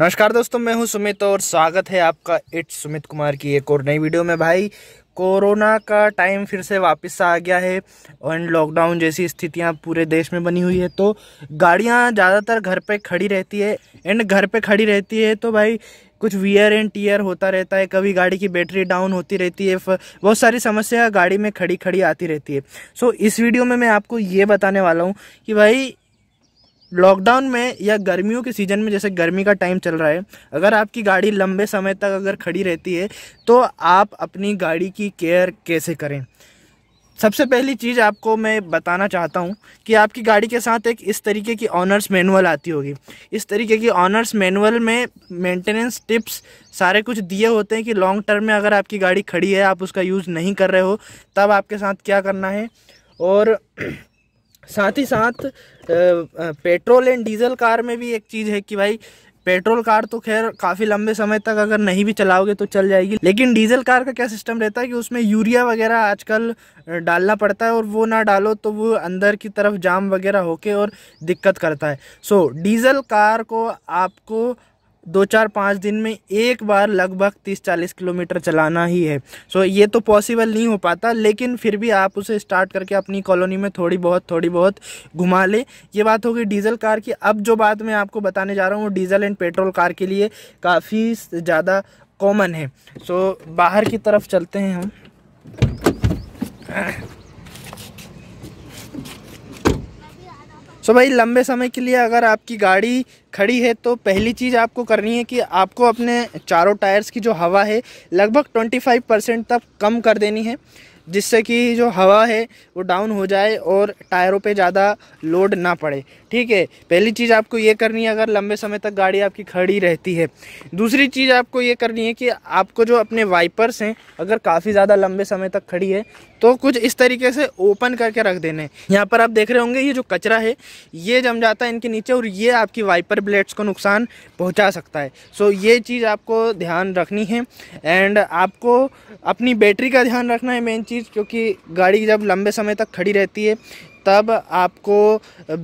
नमस्कार दोस्तों मैं हूं सुमित और स्वागत है आपका इट्स सुमित कुमार की एक और नई वीडियो में भाई कोरोना का टाइम फिर से वापस आ गया है एंड लॉकडाउन जैसी स्थितियां पूरे देश में बनी हुई है तो गाड़ियां ज़्यादातर घर पे खड़ी रहती है एंड घर पे खड़ी रहती है तो भाई कुछ वियर एंड टीयर होता रहता है कभी गाड़ी की बैटरी डाउन होती रहती है बहुत सारी समस्या गाड़ी में खड़ी खड़ी आती रहती है सो so, इस वीडियो में मैं आपको ये बताने वाला हूँ कि भाई लॉकडाउन में या गर्मियों के सीज़न में जैसे गर्मी का टाइम चल रहा है अगर आपकी गाड़ी लंबे समय तक अगर खड़ी रहती है तो आप अपनी गाड़ी की केयर कैसे करें सबसे पहली चीज़ आपको मैं बताना चाहता हूँ कि आपकी गाड़ी के साथ एक इस तरीके की ऑनर्स मैनुअल आती होगी इस तरीके की ऑनर्स मैनुअल में मेंटेनेंस टिप्स सारे कुछ दिए होते हैं कि लॉन्ग टर्म में अगर आपकी गाड़ी खड़ी है आप उसका यूज़ नहीं कर रहे हो तब आपके साथ क्या करना है और साथ ही साथ पेट्रोल एंड डीजल कार में भी एक चीज़ है कि भाई पेट्रोल कार तो खैर काफ़ी लंबे समय तक अगर नहीं भी चलाओगे तो चल जाएगी लेकिन डीजल कार का क्या सिस्टम रहता है कि उसमें यूरिया वगैरह आजकल डालना पड़ता है और वो ना डालो तो वो अंदर की तरफ जाम वगैरह होके और दिक्कत करता है सो so, डीजल कार को आपको दो चार पाँच दिन में एक बार लगभग तीस चालीस किलोमीटर चलाना ही है सो so, ये तो पॉसिबल नहीं हो पाता लेकिन फिर भी आप उसे स्टार्ट करके अपनी कॉलोनी में थोड़ी बहुत थोड़ी बहुत घुमा लें ये बात होगी डीजल कार की अब जो बात मैं आपको बताने जा रहा हूँ वो डीजल एंड पेट्रोल कार के लिए काफ़ी ज़्यादा कॉमन है सो so, बाहर की तरफ चलते हैं हम सो so भाई लंबे समय के लिए अगर आपकी गाड़ी खड़ी है तो पहली चीज़ आपको करनी है कि आपको अपने चारों टायर्स की जो हवा है लगभग 25 परसेंट तक कम कर देनी है जिससे कि जो हवा है वो डाउन हो जाए और टायरों पे ज़्यादा लोड ना पड़े ठीक है पहली चीज़ आपको ये करनी है अगर लंबे समय तक गाड़ी आपकी खड़ी रहती है दूसरी चीज़ आपको ये करनी है कि आपको जो अपने वाइपर्स हैं अगर काफ़ी ज़्यादा लंबे समय तक खड़ी है तो कुछ इस तरीके से ओपन करके रख देने यहाँ पर आप देख रहे होंगे ये जो कचरा है ये जम जाता है इनके नीचे और ये आपकी वाइपर ब्लेड्स को नुकसान पहुँचा सकता है सो ये चीज़ आपको ध्यान रखनी है एंड आपको अपनी बैटरी का ध्यान रखना है मेन चीज़ क्योंकि गाड़ी जब लंबे समय तक खड़ी रहती है तब आपको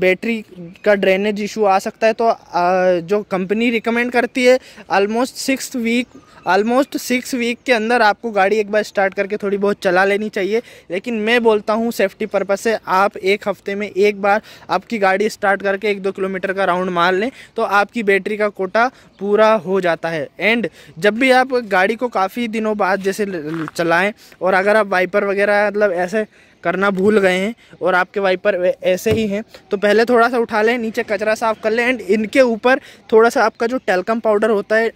बैटरी का ड्रेनेज इशू आ सकता है तो जो कंपनी रिकमेंड करती है almost six week almost six week के अंदर आपको गाड़ी एक बार स्टार्ट करके थोड़ी बहुत चला लेनी चाहिए लेकिन मैं बोलता हूँ सेफ्टी पर्पज़ से आप एक हफ्ते में एक बार आपकी गाड़ी स्टार्ट करके एक दो किलोमीटर का राउंड मार लें तो आपकी बैटरी का कोटा पूरा हो जाता है एंड जब भी आप गाड़ी को काफ़ी दिनों बाद जैसे चलाएं और अगर आप वाइपर वगैरह मतलब ऐसे करना भूल गए हैं और आपके वाइपर ऐसे ही हैं तो पहले थोड़ा सा उठा लें नीचे कचरा साफ़ कर लें एंड इनके ऊपर थोड़ा सा आपका जो टेलकम पाउडर होता है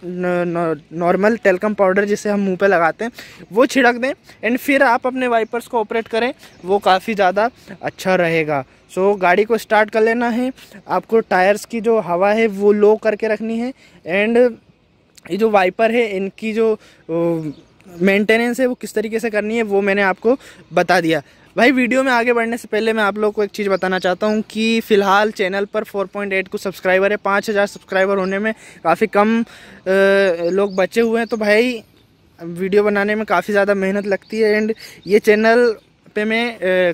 नॉर्मल टेलकम पाउडर जिसे हम मुंह पे लगाते हैं वो छिड़क दें एंड फिर आप अपने वाइपर्स को ऑपरेट करें वो काफ़ी ज़्यादा अच्छा रहेगा सो so, गाड़ी को स्टार्ट कर लेना है आपको टायर्स की जो हवा है वो लो करके रखनी है एंड ये जो वाइपर है इनकी जो मेंटेनेंस है वो किस तरीके से करनी है वो मैंने आपको बता दिया भाई वीडियो में आगे बढ़ने से पहले मैं आप लोग को एक चीज़ बताना चाहता हूँ कि फ़िलहाल चैनल पर 4.8 को सब्सक्राइबर है 5000 सब्सक्राइबर होने में काफ़ी कम लोग बचे हुए हैं तो भाई वीडियो बनाने में काफ़ी ज़्यादा मेहनत लगती है एंड ये चैनल पे मैं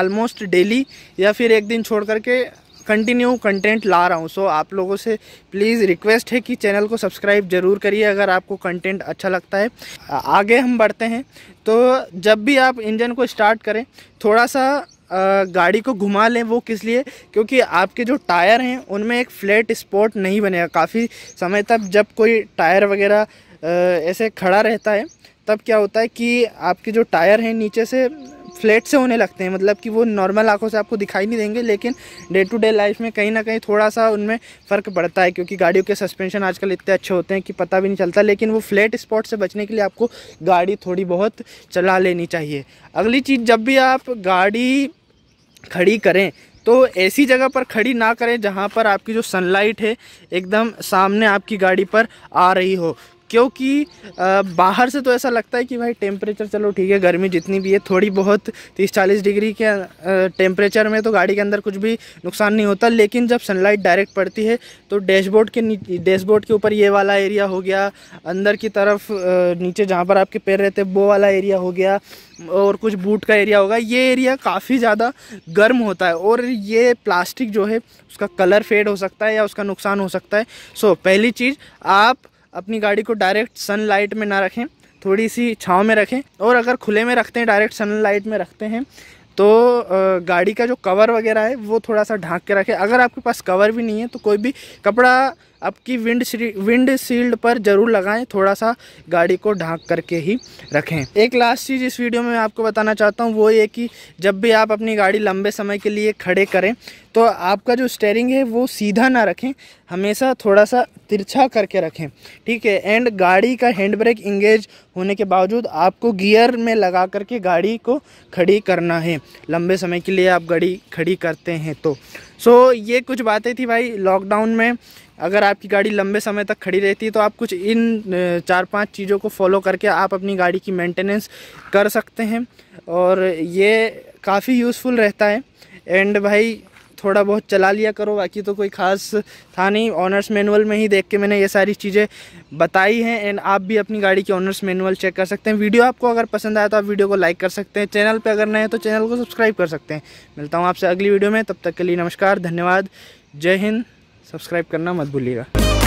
आलमोस्ट डेली या फिर एक दिन छोड़ करके कंटिन्यू कंटेंट ला रहा हूँ सो आप लोगों से प्लीज़ रिक्वेस्ट है कि चैनल को सब्सक्राइब ज़रूर करिए अगर आपको कंटेंट अच्छा लगता है आगे हम बढ़ते हैं तो जब भी आप इंजन को स्टार्ट करें थोड़ा सा गाड़ी को घुमा लें वो किस लिए क्योंकि आपके जो टायर हैं उनमें एक फ्लैट स्पॉट नहीं बनेगा काफ़ी समय तक जब कोई टायर वगैरह ऐसे खड़ा रहता है तब क्या होता है कि आपके जो टायर हैं नीचे से फ्लैट से होने लगते हैं मतलब कि वो नॉर्मल आंखों से आपको दिखाई नहीं देंगे लेकिन डे टू डे लाइफ में कहीं ना कहीं थोड़ा सा उनमें फ़र्क पड़ता है क्योंकि गाड़ियों के सस्पेंशन आजकल इतने अच्छे होते हैं कि पता भी नहीं चलता लेकिन वो फ्लैट स्पॉट से बचने के लिए आपको गाड़ी थोड़ी बहुत चला लेनी चाहिए अगली चीज़ जब भी आप गाड़ी खड़ी करें तो ऐसी जगह पर खड़ी ना करें जहाँ पर आपकी जो सनलाइट है एकदम सामने आपकी गाड़ी पर आ रही हो क्योंकि बाहर से तो ऐसा लगता है कि भाई टेम्परेचर चलो ठीक है गर्मी जितनी भी है थोड़ी बहुत तीस चालीस डिग्री के टेम्परेचर में तो गाड़ी के अंदर कुछ भी नुकसान नहीं होता लेकिन जब सनलाइट डायरेक्ट पड़ती है तो डैशबोर्ड के डैशबोर्ड के ऊपर ये वाला एरिया हो गया अंदर की तरफ नीचे जहाँ पर आपके पैर रहते वो वाला एरिया हो गया और कुछ बूट का एरिया होगा ये एरिया काफ़ी ज़्यादा गर्म होता है और ये प्लास्टिक जो है उसका कलर फेड हो सकता है या उसका नुकसान हो सकता है सो पहली चीज़ आप अपनी गाड़ी को डायरेक्ट सनलाइट में ना रखें थोड़ी सी छाँव में रखें और अगर खुले में रखते हैं डायरेक्ट सनलाइट में रखते हैं तो गाड़ी का जो कवर वगैरह है वो थोड़ा सा ढाँक के रखें अगर आपके पास कवर भी नहीं है तो कोई भी कपड़ा आपकी विंड विंड सील्ड पर ज़रूर लगाएं थोड़ा सा गाड़ी को ढाँक करके ही रखें एक लास्ट चीज़ इस वीडियो में मैं आपको बताना चाहता हूँ वो ये कि जब भी आप अपनी गाड़ी लंबे समय के लिए खड़े करें तो आपका जो स्टेयरिंग है वो सीधा ना रखें हमेशा थोड़ा सा तिरछा करके रखें ठीक है एंड गाड़ी का हैंड ब्रेक इंगेज होने के बावजूद आपको गियर में लगा करके गाड़ी को खड़ी करना है लंबे समय के लिए आप गाड़ी खड़ी करते हैं तो सो so, ये कुछ बातें थी भाई लॉकडाउन में अगर आपकी गाड़ी लंबे समय तक खड़ी रहती है तो आप कुछ इन चार पांच चीज़ों को फॉलो करके आप अपनी गाड़ी की मेंटेनेंस कर सकते हैं और ये काफ़ी यूज़फुल रहता है एंड भाई थोड़ा बहुत चला लिया करो बाकी तो कोई ख़ास था नहीं ऑनर्स मैनुअल में ही देख के मैंने ये सारी चीज़ें बताई हैं एंड आप भी अपनी गाड़ी की ऑनर्स मैनुअल चेक कर सकते हैं वीडियो आपको अगर पसंद आया तो आप वीडियो को लाइक कर सकते हैं चैनल पर अगर नए हैं तो चैनल को सब्सक्राइब कर सकते हैं मिलता हूँ आपसे अगली वीडियो में तब तक के लिए नमस्कार धन्यवाद जय हिंद सब्सक्राइब करना मत भूलिएगा